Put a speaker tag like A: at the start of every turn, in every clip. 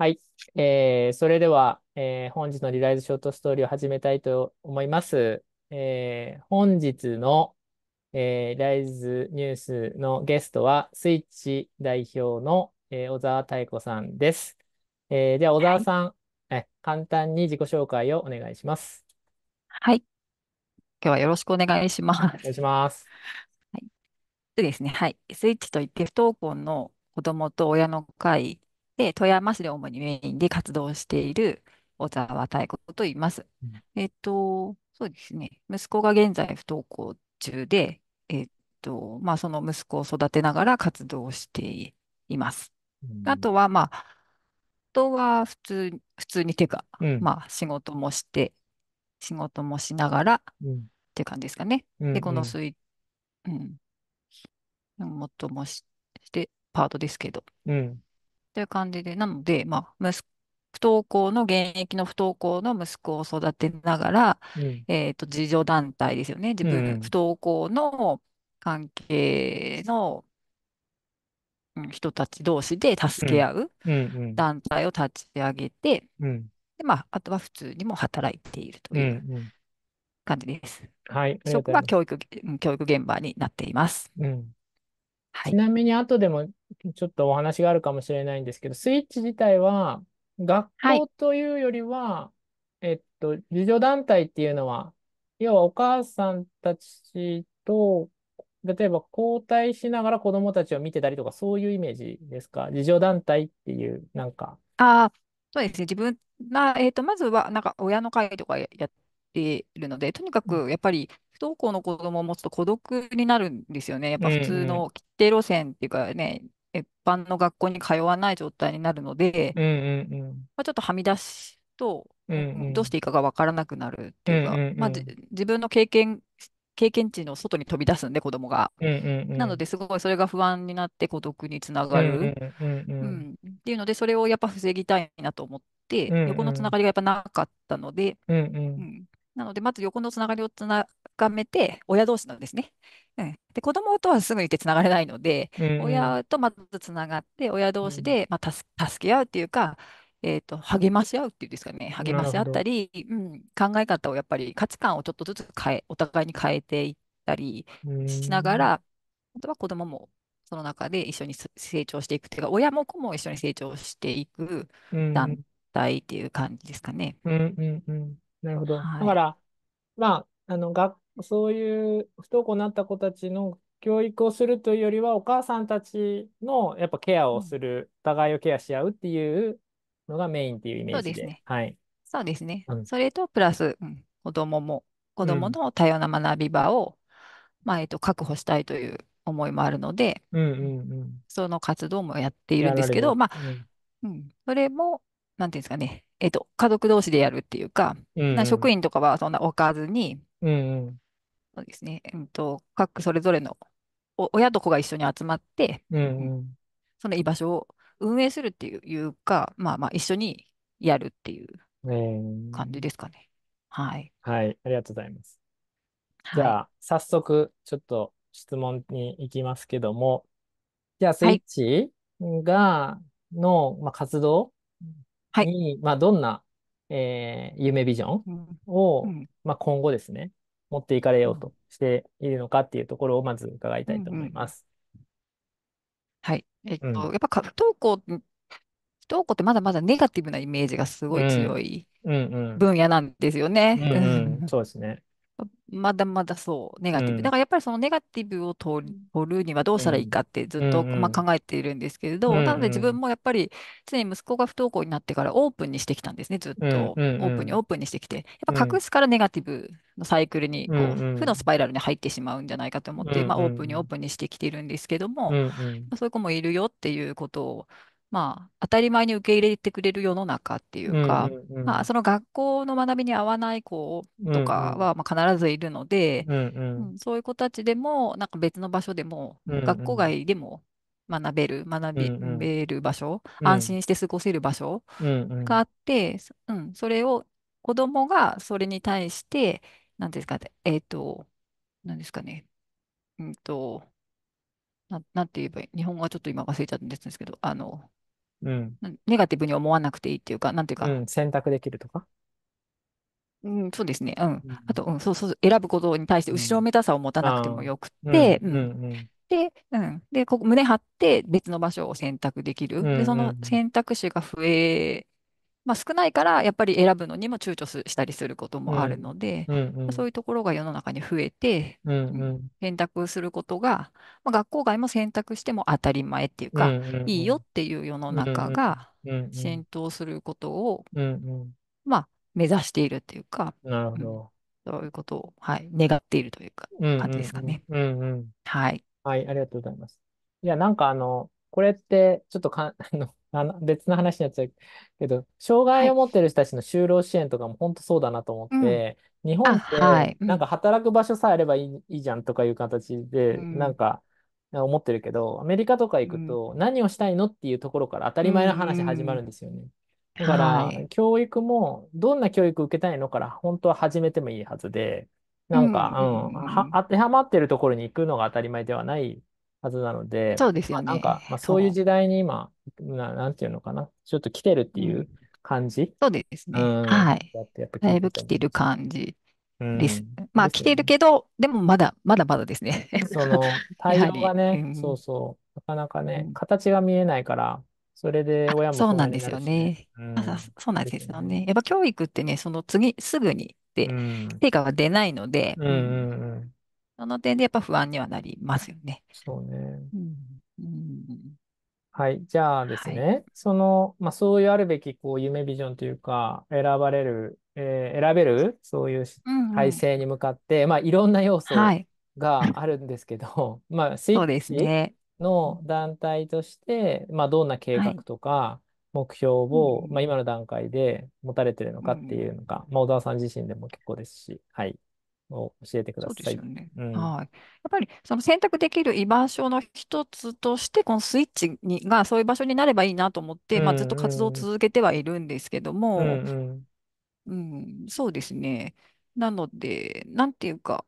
A: はい。えー、それでは、えー、本日のリライズショートストーリーを始めたいと思います。えー、本日の、えー、リライズニュースのゲストは、スイッチ代表の、えー、小沢妙子さんです。えー、では、小沢さん、はい、え、簡単に自己紹介をお願いします。はい。今
B: 日はよろしくお願いします。お
A: 願いします。はい。
B: でですね、はい。スイッチといって、不登校の子供と親の会で、富山市で主にメインで活動している小沢太子と言います。うん、えっと、そうですね。息子が現在不登校中で、えっと、まあ、その息子を育てながら活動しています。うん、あとは、まあ、夫は普通、普通にていうか、うん、まあ、仕事もして、仕事もしながらっていう感じですかね。うんうん、で、この水、うん、もっともして、パートですけど。うんという感じで、なので、まあ、息不登校の現役の不登校の息子を育てながら、えっと、自助団体ですよね、自分、不登校の関係のうん人たち同士で助け合う団体を立ち上げて、で、まあ、あとは普通にも働いているという感じです。はい、そこが教育、
A: 教育現場になっています。ちなみに後でもちょっとお話があるかもしれないんですけど、スイッチ自体は学校というよりは、えっと、自助団体っていうのは、要はお母さんたちと、例えば交代しながら子供たちを見てたりとか、そういうイメージですか自助団体っていう、なんか。
B: ああ、そうですね。自分な、えっと、まずは、なんか親の会とかややっているので、とにかくやっぱり不登校の子供を持つと孤独になるんですよね。やっぱ普通の規定路線っていうかね、一般の学校に通わない状態になるので、うんうんうんまあ、ちょっとはみ出しと、どうしていいかが分からなくなるっていうか、うんうんまあ、自分の経験経験値の外に飛び出すんで子供が、うんうんうん、なのですごいそれが不安になって孤独につながる、
A: うん、うん、
B: っていうのでそれをやっぱ防ぎたいなと思って、うんうん、横のつながりがやっぱなかったので、うんうんうん、なので、まず横のつながりをつながめて、親同士のですね。うん、で子供とはすぐにってつながれないので、うん、親とまずつながって、親同士で、まあ、助け合うっていうか、えーと、励まし合うっていうんですかね、励まし合ったり、うん、考え方をやっぱり価値観をちょっとずつ変えお互いに変えていったりしながら、あとは子供もその中で一緒に成長していくというか、親も子も一緒に成長していく団体っていう感じですかね。う
A: んうんうんなるほど。だから、まあ、あの、が、そういう不登校になった子たちの教育をするというよりは、お母さんたちのやっぱケアをする、お互いをケアし合うっていうのがメインっていうイメーそうジですで。ね。はい。そう
B: ですね。うん。それと、プラス、うん子供も、子供の多様な学び場を、まあ、えっと、確保したいという思いもあるので、
A: うんうんうん。
B: その活動もやっているやんでらすれけど、る。まあ、うん。うん、それも、なんていうんですかね、えっと、家族同士でやるっていうか、な職員とかはそんな置かずに、うんそうですね、えっと、各それぞれのお親と子が一緒に集まって、うんその居場所を運営するっていういうか、まあまあ一緒にやるってい
A: う
B: 感じですかね。
A: はい。はい、ありがとうございます。じはい。ゃあ、早速、ちょっと質問に行きますけども、じゃあ、スイッチが、の、まあ、活動はい。まあ、どんな、えー夢ビジョンうを、ん。まあ、今後ですね、持っていかれようとしているのかっていうところをまず伺いたいと思いん。ます。はい。えっうと、ん、やっぱ
B: か不登校、不登校ってまだまだネガティブなイメージがすごい強いうん、うん、分野なんですよね。うん、そうですね。まだまだそう、ネガティブ。だからやっぱりそのネガティブを取るにはどうしたらいいかってずっと、まあ、考えているんですけれど、なので自分もやっぱり常に息子が不登校になってからオープンにしてきたんですね、ずっと。オープンにオープンにしてきて。やっぱ隠すからネガティブのサイクルに、こう、負のスパイラルに入ってしまうんじゃないかと思って、まあ、オープンにオープンにしてきているんですけども、まあ、そういう子もいるよっていうことを、まあ、当たり前に受け入れてくれる世の中っていうか、うんうまあ、その学校の学びに合わない子とかはまあ必ずいるので、うんそういう子たちでも、なんか別の場所でも、学校外でも学べる、学べる場所、安心して過ごせる場所があって、うん、それを子供がそれに対して、なんですか、えっ、と、なんですかね、うんと、な、なんて言えばいい、日本語はちょっと今忘れちゃったんですけど、あの、うん。ネガティブに思わなくていいっていうか、なんていううか、ん。選択できるとか。うん、そうですね。うん。あと、うん、そうそう、選ぶことに対して後ろめたさを持たなくてもよくて、うん。で、うん。で、ここ胸張って別の場所を選択できる。で、その選択肢が増えまあ、少ないからやっぱり選ぶのにも躊躇したりすることもあるので、そういうところが世の中に増えて、
A: うん
B: 選択することが、まあ、学校外も選択しても当たり前っていうか、いいよっていう世の中が浸透することを、まあ、目指しているっていうか、なるほど、そういうことを、はい、願っているというか、感じです
A: かね、うんうんうんうん。はい。はい、ありがとうございます。いや、なんかあの、これってちょっとか あのあの別の話になっちゃうけど、障害を持ってる人たちの就労支援とかも本当そうだなと思って、日本ってなんか働く場所さえあればいい、いいじゃんとかいう形で、なんか思ってるけど、アメリカとか行くと何をしたいのっていうところから当たり前の話始まるんですよね。だかはら、い教育もどんな教育受けたいのから本当は始めてもいいはずで、なんんか、うん、は当てはまってるところに行くのが当たり前ではないはずなので、そうですよね。まあ、なんか、まあ、そういう時代に今な、なんていうのかな、ちょっと来てるっていう感じ。そうですね。んはい。だってやっぱだいぶ来
B: てる感
A: じです。うんまあ、す来よてる
B: ね。けど、でもまだ、まだま
A: だですね。そのや 対は応がり。うね、そうんそう、なかなかうね、ん。形が見えないから、それであ、親もそう不な安んにでなするよしね。ね。あ、そ
B: ん、そうなんでですすよよね。ね。やっぱ教育ってね、その次、すぐにって成果が出ないので、ううん、ん、うん、うん。その点でやっぱ不安にはなりますよね。そうね。う
A: ん、はい。じゃあですね、はい、その、まあ、そういうあるべき、こう、夢ビジョンというか、選ばれる、えー、選べる、そういう体制に向かって、うんうん、まあ、いろんな要素があるんですけど、はい、まあ、スイッチの団体として、ね、まあ、どんな計画とか、目標を、まあ、今の段階で持たれてるのかっていうのが、うん、まあ、小沢さん自身でも結構ですし、はい。を教えてください。そうですよね。うん、はい。やっ
B: ぱりその選択できる居場所の一つとして、このスイッチにがそういう場所になればいいなと思って、うんうん、まあ、ずっと活動を続けてはいるんですけども、うん、うん、そうですね。なので、なんていうか、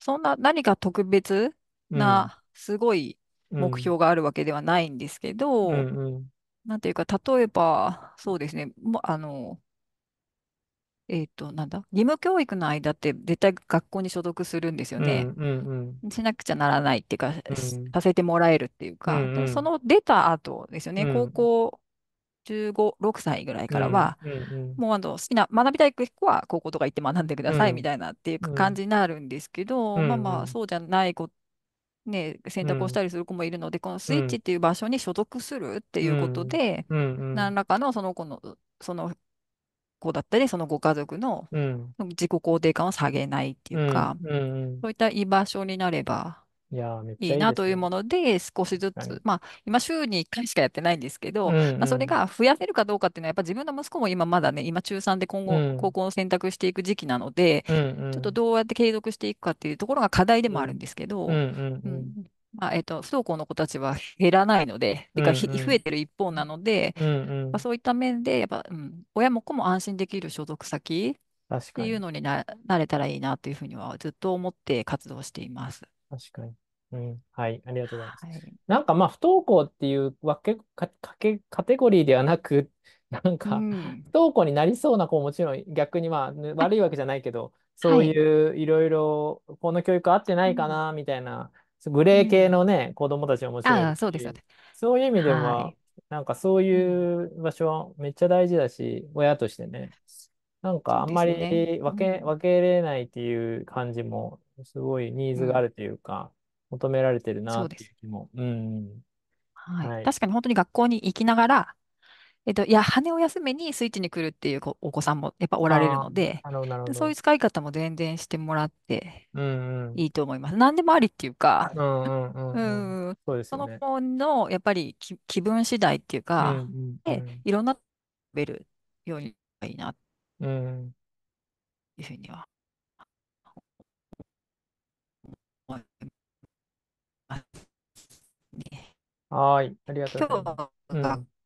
B: そんな何か特別な、すごい目標があるわけではないんですけど、うんうん、なんていうか、例えば、そうですね、あの、えっと、なんだ、義務教育の間って絶対学校に所属するんですよね。しなくちゃならないっていうか、させてもらえるっていうか、うんうんその出た後ですよね、高校15、6歳ぐらいからは、もうあの好きな、学びたい子は高校とか行って学んでくださいみたいなっていう感じになるんですけど、まあまあ、そうじゃない子ね、選択をしたりする子もいるので、このスイッチっていう場所に所属するっていうことで、何らかのその子の、その子だったり、そのご家族の自己肯定感を下げないっていうか、
A: そ
B: ういった居場所になれば
A: いやーめっいちゃいいいいなでとい
B: うね。もので、少しずはいつ、まあ、今週に1回しかやってないんですけど、まあ、それが増やせるかどうかっていうのは、やっぱ自分の息子も今まだね、今中3で今後、高校を選択していく時期なので、ちょっとどうやって継続していくかっていうところが課題でもあるんですけど、う
A: ん、
B: まあ、えっと、不登校の子たちは減らないので、てか、ひ増えてる一方なので、うんうやっぱん。そういった面で、やっぱ、うん、親も子も安心できる所属先っ確てかいうのにな、なれたらいいなというふうにはずっと思って活動していま
A: す。確かに。うん。はい。ありがとうございます。はい。なんかまあ、不登校っていうわけ、か、かけ、カテゴリーではなく、なんうか、ん。不登校になりそうな子ももちろん逆にまあ、悪いわけじゃないけど、そうい。いういろいろ、この教育合ってないかな、みたいなグレー系のね、子供たちは面白いああ、そうですよね。そういう意味ではい。なんかそういう場所めっちゃ大事だし、親としてね、なんかあんでますよね。りう分け、ん。分けれないっていう感じも、すごいニーズがあん。るというか、求められてるなそうっていう気も。ん。はい。確
B: かに本当に学校に行きながら、えっと、いや、羽を休めにスイッチに来るっていうお子さんもやっぱおられるので、
A: なるほど、なるほそういう
B: 使い方も全然してもらって
A: うんい
B: いと思います。何でもありっていうか、
A: うんうんそうですその
B: 子のやっぱり気、気分次第っていううんか、で、いろんな食べるようにいいなっ
A: うん。ていうふうには思いますね。はい。ありがとうございま
B: す。日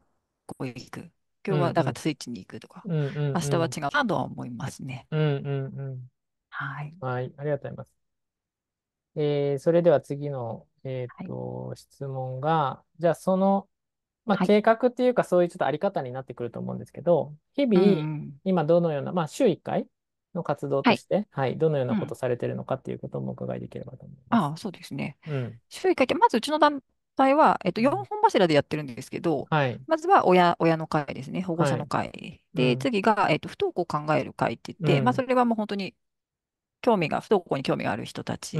B: ここ行く。今日はだからスイッチに行くとか、うんうん明日は違うなと
A: は思いますね。うんうんうん。はい。はい、ありがとうございます。えー、それでは次の、えーと、質問が、じゃあその、まあ、計画っていうか、そういうちょっとあり方になってくると思うんですけど、日々、うん、今どのような、まあ、週1回の活動として、はい、はい、どのようなことされてるのかっていうこともお伺いできればと思い
B: ます。うん、ああ、そうですね。うん、週1回って、まずうちの旦体は、えっと、4本柱でやってるんですけど、はい、まずは親親の会ですね、保護者の会。で、うん次が、えっと、不登校を考える会って言って、まあ、それはもう本当に興味が、不登校に興味がある人たち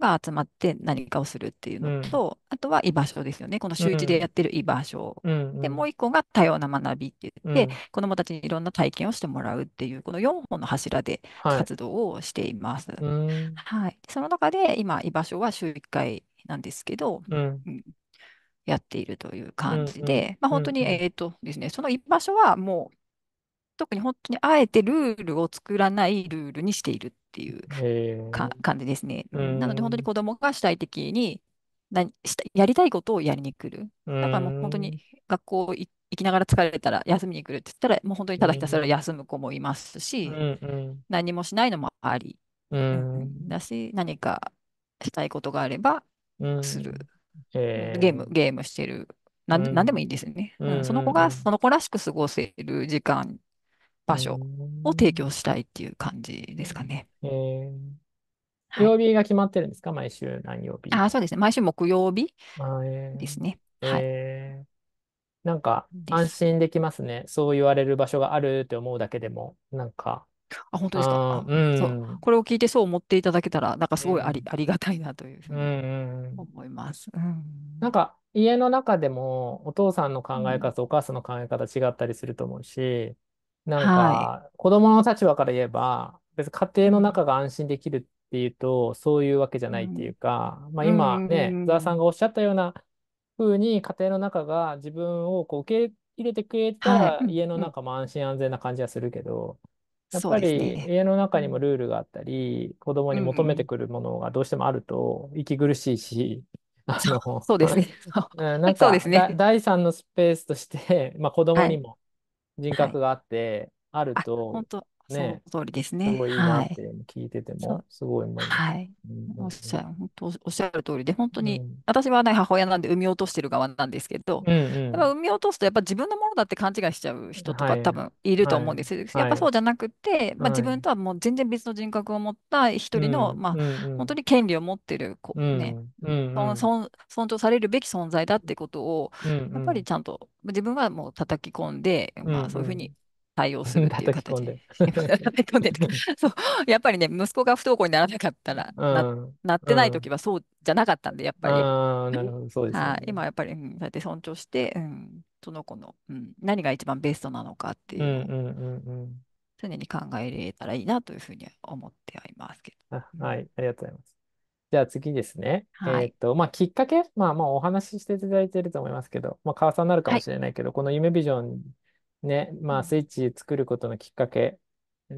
B: が集まって何かをするっていうのと、あとは居場所ですよね。この週一でやってる居場所。で、もう一個が多様な学びって言って、子どもたちにいろんな体験をしてもらうっていう、この4本の柱で活動をしています。はい。その中で、今、居場所は週1回なんですけど、うん、うん、やっているという感じで、うんうん、まあ、本当に、えっ、ー、とですね、その居場所はもう、特に本当にあえてルールを作らないルールにしているっていうか感じですね。なので本当に子どもが主体的に何したやりたいことをやりに来る。
A: だからもう本当に
B: 学校行きながら疲れたら休みに来るって言ったらもう本当にただひたすら休む子もいますし、何もしないのもあり、だし何かしたいことがあればする、えー、ゲーム、ゲームしてる。なん,、でもいいですね、うんその子がその子らしく過ごせる時間、場所を提供したいっていう感じですかね。えー曜日が決まってるん
A: ですか、はい、毎週何曜日
B: あそうですね。毎週木曜日
A: ですね。はい、えー、なんか安心できますね。そう言われる場所があるって思うだけでも、なんか
B: あ、本当ですか。あうそう。
A: ん。これを聞いてそう思っていただけたら、なんかすごいあり、ありがたいなというふううん。にうん思います。うん。なんか、家の中でも、お父さんの考えん方とお母さんの考え方違ったりすると思うし、
B: なんはい。か、
A: 子供の立場から言えば、別に家庭の中が安心できるっていうと、そういうわけじゃないっていうか、まあ今ね、伊沢さんがおっしゃったようなふうに、家庭の中が自分をこう受け入れてくれたら、家の中も安心安全な感じはするけど、
B: やっぱり
A: 家の中にもルールがあったり、ね、子供に求めてくるものがどうしてもあると息苦しいし、うんうん、あの そうですね。なんか、ね、第三のスペースとして、まあ、子供にも人格があって、はい、あると、はい、ね、その通りですね。すごいいいなって聞いてても、すごい思います。はい。おっし
B: ゃる、おっしゃる通りで、本当に、私はね、母親なんで産み落としてる側なんですけど、うんうん、やっぱ産み落とすと、やっぱ自分のものだって勘違いしちゃう人とか、多分いると思うんですはい、やっぱそうじゃなくて、はい、まあ、自分とはもう全然別の人格を持った一人の、まあ、うんうん、本当に権利を持ってる、子、ね、うんうん、尊重されるべき存在だってことを、うんうん、やっぱりちゃんと、自分はもう叩き込んで、まあ、そういうふうに、対応するっていう形 そう やっぱりね息子が不登校にならなかったら、うん、ななってない時はそうじゃなかったんでやっぱり、うんね、今やっぱり、うん、って尊重して、うん、その子の、うん、何が一番ベストなのかってい
A: う常に考えれたらいいなというふうに思ってはいますけど。はい、ありがとうございます。じゃあ次ですね。はい、えっ、と、まあ、きっかけ、まあ、まあ、お話ししていただいていると思いますけど、まあ、川さんになるかもしれないけど、はい、この夢ビジョンね、まあ、スイッチ作ることのきっかけ、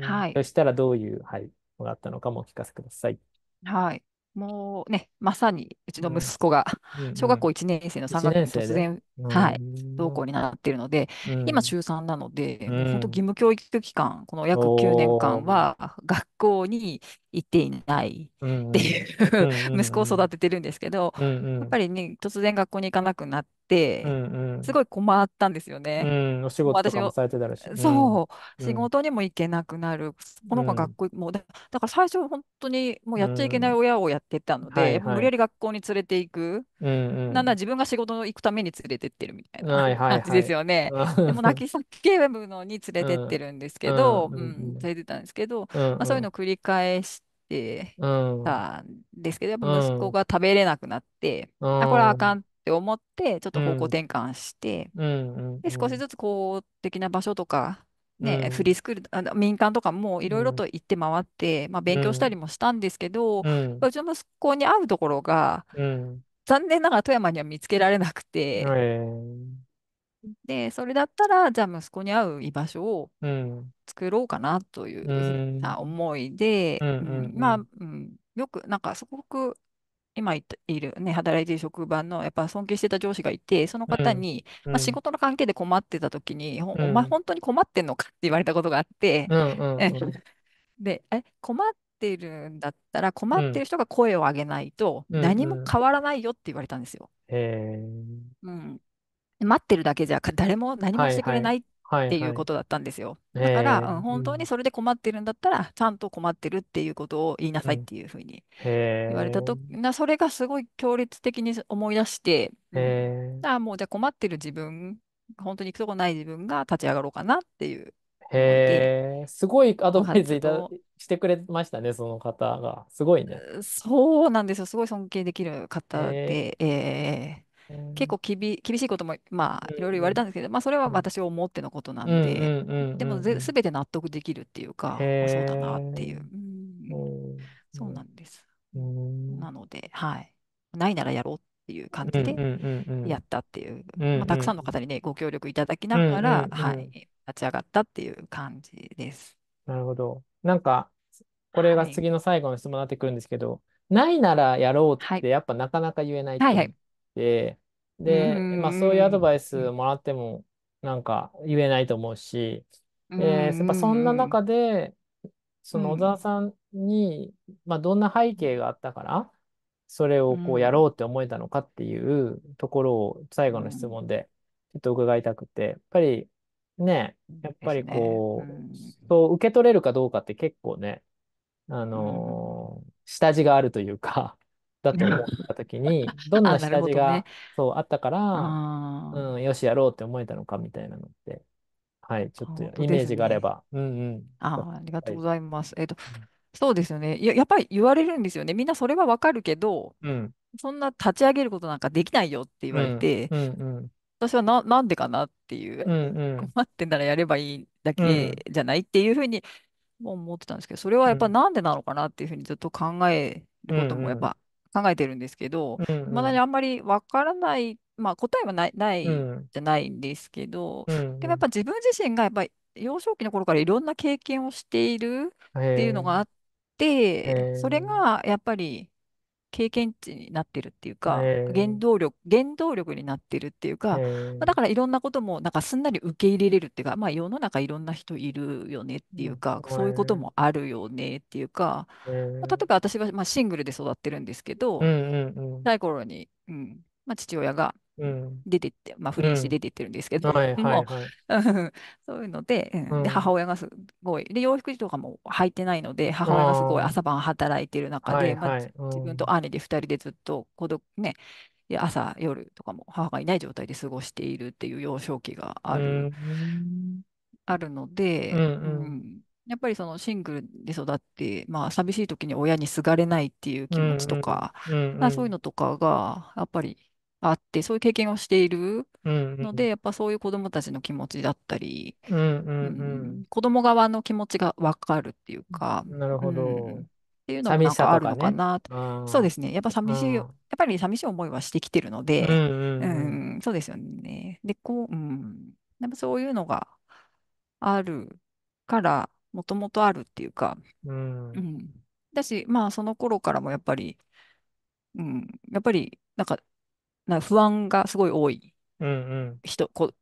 A: はい。そしたらどういう、はい、のがあったのかもお聞かせください。
B: はい。もうね、まさにうちの息子が、うん小学校1年生の3月に生突で然はい、同校になっているので、今中3なので、う本当義務教育期間、この約9年間は学校に行っていないっていう、息子を育ててるんですけど、やっぱりね、突然学校に行かなくなって、すごい困ったんですよね。お仕事とかもされてたらしい。そう、仕事にも行けなくなる。この子学校、もうだから最初本当にもうやっちゃいけない親をやってたので、はいはい、無理やり学校に連れて行く。なんなら自分が仕事に行くために連れてってるみた
A: いな感じですよね。でも泣
B: き叫ぶのに連れてってるんですけど、うん、連れてたんですけど、まあ、そういうのを繰り返して。たんですけどやっぱ息子が食べれなくなって、あこれはあかんって思ってちょっと方向転換して、で少しずつ公的な場所とかね、うん、フリースクールあの民間とかもいろいろと行って回って、うん、まあ、勉強したりもしたんですけど、うん、うちの息子に会うところが、残念ながら富山には見つけられなくて、で、それだったら、じゃあ息子に会う居場所を作ろうかなという、うな思いで、うんまあ、うん、よく、なんかすごく今いるね、働いている職場のやっぱ尊敬してた上司がいて、その方に、まあ、仕事の関係で困ってた時に、お前本当に困ってんのかって言われたことがあって、うん で、え、困っっているんだったら、困ってる人が声を上げないと、何も変わらないよって言われたんですよ。
A: うん
B: 待ってるだけじゃ、誰も何もしてくれないっていうことだったんですよ。
A: はいはい、だから、うん、本当
B: にそれで困ってるんだったら、ちゃんと困ってるっていうことを言いなさいっていうふうに
A: 言われたと、
B: うん、それがすごい強烈的に思い出して、
A: えうん、
B: あもうじゃあ困ってる自分、本当に行くとこない自分が立ち上がろうかなっていう
A: へえ、すごいアドバイスいたしてくれましたね、その方が。すごいね。
B: そうなんですよ。すごい尊敬できる方で、えええ、結構きび厳しいことも、まあ、いろいろ言われたんですけど、まあ、それは私を思ってのことなんで、でもぜ、すべて納得できるっていうか、まあ、そうだなっていう。うん、そうなんです。なので、はい。ないならやろうっていう感じでやったっていう、まあ、たくさんの方にね、ご協力いただきながら、うんうはんい。立ち上がったっていう感じです。
A: なるほど。なんか、これが次の最後の質問になってくるんですけど、はい、ないならやろうってやっぱなかなか言えないって、はい、で、まあ、そういうアドバイスもらってもなんか言えないと思うし、でやっぱそんな中で、その小沢さんに、まあ、どんな背景があったから、それをこうやろうって思えたのかっていうところを最後の質問でちょっと伺いたくて、やっぱりね、やっぱりこう、ねうん、そう受け取れるかどうかって結構ね、あのー、下地があるというか、だと思った時に、どんな下地が、ね、そうあったから、うん、よしやろうって思えたのかみたいなのって、はい、ちょっとイメージがあれば。ね、うんうん、
B: あありがとうございます。えっ、と、そうですよねや。やっぱり言われるんですよね。みんなそれはわかるけど、うん、そんな立ち上げることなんかできないよって言われて、うんうんうん私はな、なんでかなっていう、困ってんならやればいいだけじゃないっていうふうにも思ってたんですけど、それはやっぱなんでなのかなっていうふうにずっと考えることもやっぱ考えてるんですけど、未だにあんまりわからない、まあ答えはない、ないじゃないんですけど、でもやっぱ自分自身がやっぱり幼少期の頃からいろんな経験をしているっていうのがあって、それがやっぱり経験値になってるっていうか、えー、原動力原動力になってるっていうか、えー、まあ、だからいろんなこともなんかすんなり受け入れれるっていうか、まあ、世の中いろんな人いるよねっていうか、そういうこともあるよねっていうか、まあ、例えば私はまあシングルで育ってるんですけど、うんうんうん、い頃に、うんまあ、父親が出てって、まあ、不倫して出てってるんですけど、も、そういうので、うん、で母親がすごい、で、洋服とかも履いてないので、母親がすごい朝晩働いてる中で、自分と姉で2人でずっと孤独ね、朝、夜とかも母がいない状態で過ごしているっていう幼少期がある、あるので、うんうんやっぱりそのシングルで育って、まあ寂しい時に親にすがれないっていう気持ちとか、まあそういうのとかが、やっぱりあって、そういう経験をしている
A: ので、
B: やっぱそういう子どもたちの気持ちだったり、
A: うん
B: も側の気持ちがわかるっていうか、なるうほん、っていうのも寂しさあとるのかね。なと。そうですね。やっぱ寂しい、やあ、っぱり寂しい思いはしてきてるのうんうで、んううんそうですよね。で、こう、うん、なんかそういうのがあるから、もともとあるっていうか、うん。だし、まあその頃からもやっぱり、うん、やっぱり、なんかな不安がすごい多い人、うんうん、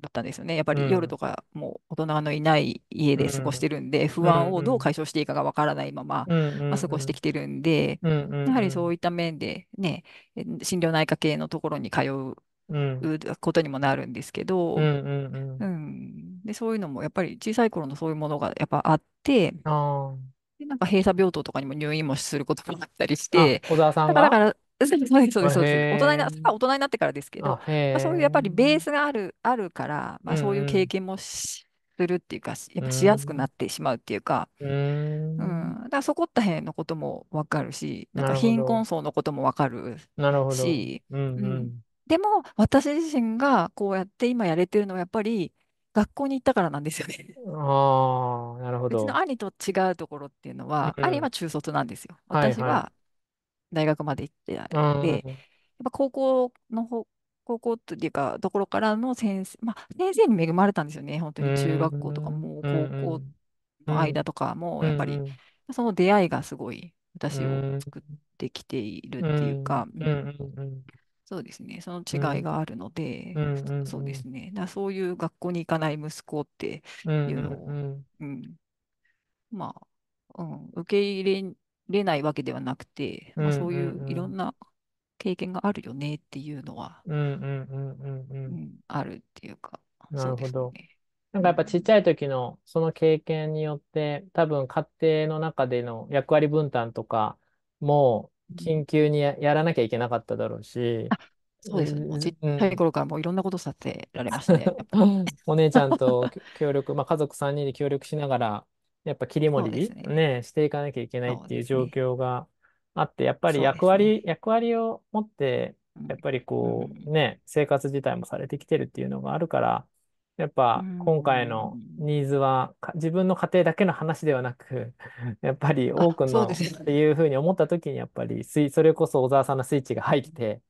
B: だったんですよね。やっぱり夜とかもう大人のいない家で過ごしてるんで、うん、不安をどう解消していいかがわからないまま、うんうん、まあ、過ごしてきてるんで、うんうんやはりそういった面でね、心療内科系のところに通うことにもなるんですけど、う
A: ん、
B: うん、でそういうのもやっぱり小さい頃のそういうものがやっぱあって、でなんか閉鎖病棟とかにも入院もすることもあったりして、小沢さんだから そうです、そうです、そうです。大人にな、人になってからですけど、あ、まあ、そういうやっぱりベースがある、あるから、まあ、そういう経験もしするっていうか、しやっぱしやすくなってしまうっていうか、うん。だからそこったへんのこともわかるし、なんか貧困層のこともわかるし、うんでも私自身がこうやって今やれてるのはやっぱり学校に行ったからなんですよね。
A: ああ、なるほうちの
B: 兄と違うところっていうのは、兄は中卒なんですよ。私は大学まで行ってで、やっぱ高校の方、高校っていうか、ところからの先生、まあ、先生に恵まれたんですよね、本当に中学校とかも高校の間とかも、やっぱり、その出会いがすごい私を作ってきてい
A: るっていうか、うん、
B: そうですね、その違いがあるので、そうですね、だそういう学校に行かない息子っていうのを、うん、まあ、うん、受け入れれないわけではなくて、まあ、そういういろ
A: んな経験があるよねっていうのは、あるっていうか、なるほど。ね、なんかやっぱちっちゃい時のその経験によって多分家庭の中での役割分担とかも緊急にやらなきゃいけなかっただろうし、そうですね。もうちっちゃい
B: 頃からもういろんなことさせ
A: られましたね。お姉ちゃんと協力、まあ、家族3人で協力しながらやっぱ切り盛り、ねね、していかなきゃいけないっていう状況があって、やっぱり役割、役割を持って、やっぱりうこう、んね、生活自体もされてきてるっていうのがあるから、やっぱ今回のニーズはか自分の家庭だけの話ではなく、やっぱり多くのっていうふうに思った時に、やっぱりスイ、それこそ小沢さんのスイッチが入って、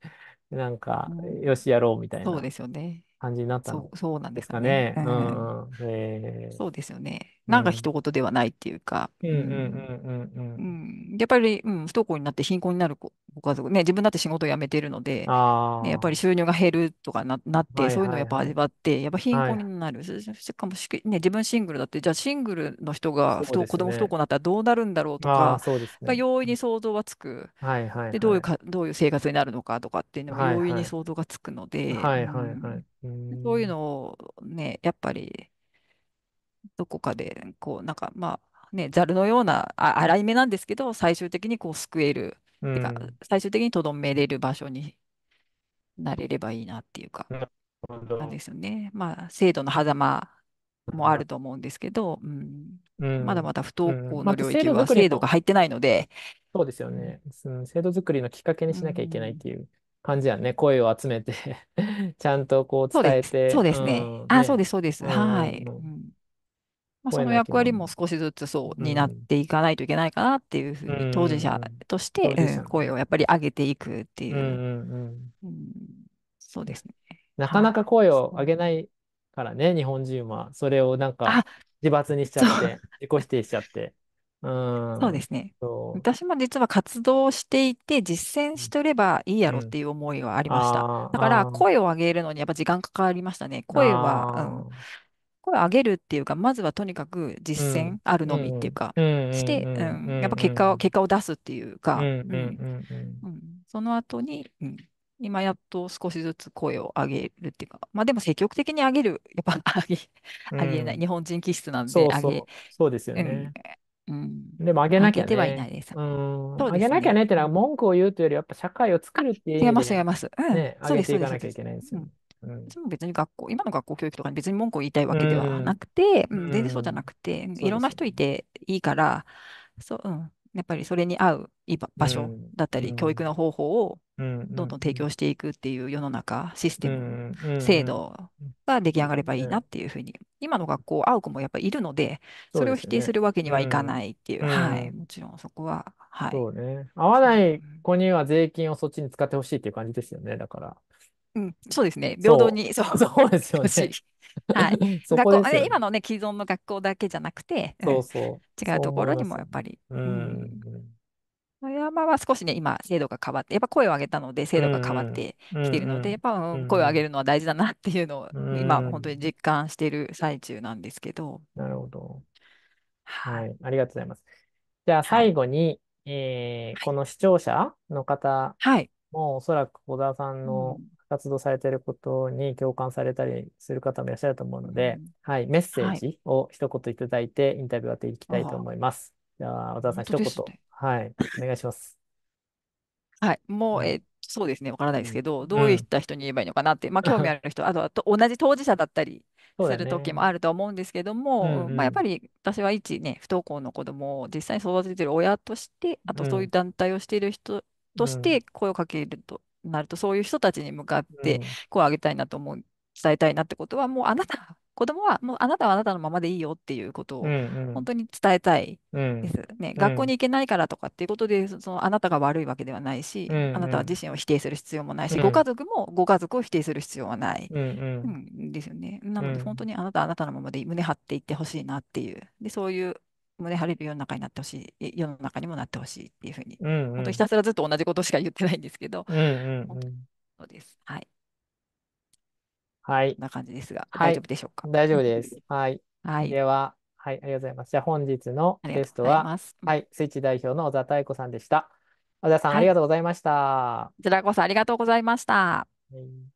A: なんか、よし、やろうみたいそうなですよね。感じになったそう、そうなんですかね。うんうん。うん。えそうで
B: すよね。なんか一言ではないっていうか、うんう
A: ん
B: やっぱり、うん、不登校になって貧困になるご家族、ね、自分だって仕事を辞めてるので、
A: あね、やっ
B: ぱり収入が減るとかな、なって、いそういうのをやっぱ味わって、やっぱ貧困になる。しかもしね、自分シングルだって、じゃあシングルの人が不そうです子供不登ね。校になったらどうなるんだろうとああ、か、そうですね。容易に想像はつく。
A: はいはいで、どうい
B: うか、どういう生活になるのかとかっていうのがは容易に想像がつくので、はいはいはい。うそういうのをね、やっぱりどこかで、こう、なんか、まあ、ね、ざるのような、あ、荒い目なんですけど、最終的にこう、救える、うてか、最終的にとどめれる場所になれればいいなっていうか、
A: な
B: んですよね。まあ、制度の狭間もあると思うんですけど、うん、
A: うまだまだ不登校の領制域度は制度が入ってないので、そうですよね。うん、制度作りのきっかけにしなきゃいけないっていう感じやね。声を集めて ちゃんとこうそうで伝えそて、うですね。ん、あ、そう
B: です、そうです。うはい。うん
A: まあ、その役割
B: も少しずつそうになっていかないといけないかなっていうふうに当事者として、ううん、声をやっぱり
A: 上げていくっていう、うんうんうん、そうですね。なかなか声を上げないからね、日本人は。それをなんか自罰にしちゃって、自己否定しちゃって。うそうですね。
B: 私も実は活動していて実践しとればいいやろっていう思いはありました。だから声を上げるのにやっぱ時間かかりましたね。声は、うん、声を上げるっていうか、まずはとにかく実践、あるのみっていうか、して、うん、やっぱ結果を、結果を出すっていうか、ううん、ん、その後に、うん、今やっと少しずつ声を上げるっていうか、まあでも積
A: 極的に上げる、やっぱ 上げ、上げない、日本人気質なんで、そうそう上げ、そうですよね。うん、でも上げなきゃね。上げてはいないです。うん、そうですね、上げなきゃねってのは文句を言うというより、やっぱ社会を作るっていう違います、違います。うん、ね、上げていかなきゃいけないんですよ。それ別に学
B: 校、今の学校教育とかに別に文句を言いたいわけではなくて、うん、全然そうじゃなくて、いろんな人いていいから、そう、うん、やっぱりそれに合う場所だったり、教育の方法をどんどん提供していくっていう世の中、システム、制度が出来上がればいいなっていうふうに、今の学校、合う子もやっぱりいるので、それを否定するわ
A: けにはいかないっていう、はい、もちろんそこは、はい。そうね。合わない子には税金をそっちに使ってほしいっていう感じですよね、だから。
B: うん、そうですね。平等に、そう、そうですよね。はい。学校、今のね、既存の学校だけじゃなくて、そうそう違うところにもやっぱり。うん。山は少しね、今、制度が変わって、やっぱ声を上げたので、制度が変わってきているので、やっぱ声を上げるのは大事だなっていうのを、
A: 今、本当に実感している最中なんですけど。なるほど。はい。ありがとうございます。じゃあ、最後に、えー、この視聴者の方、もうおそらく小沢さんの活動されてることに共感されたりする方もいらっしゃると思うので、うん、はい、メッセージを一言いただいて、インタビューをやっていきたいと思います。じゃあ、小沢さん、一言、はい、お願いします。
B: はい、もう、えそうですね、わからないですけど、うん、どういった人に言えばいいのかなって、まあ、興味ある人、あとはと同じ当事者だったりする時もあると思うんですけども、ね、まあ、やっぱり私は一、ね、不登校の子供を実際に育ててる親として、あとそういう団体をしている人、として声をかけるとなると、そういう人たちに向かって声を上げたいなと思う、伝えたいなってことは、もうあなた、子供はもうあなたはあなたのままでいいよっていうことを本当に伝えたいです。ね、学校に行けないからとかっていうことで、そのあなたが悪いわけではないし、あなた自身を否定する必要もないし、ご家族もご家族を否定する必要はない、うんですよね。なので、本当にあなたあなたのままで胸張っていってほしいなっていうで、そういう胸張れる世の中になってほしい、世の中にもなってほしいっていうふうに、うんうん、本当ひたすらずっと同じことしか言
A: ってないんですけど、うんうんうん、そうです。はい。はい。こんな感じですが、はい、大丈夫でしょうか。大丈夫です。はい。はい、では、はい、ありがとうございます。じゃあ本日のゲストは、はい、スイッチ代表の小田太子さんでした。小田さん、はい、ありがとうございまし
B: た。こちらこそありがとうございました。は
A: い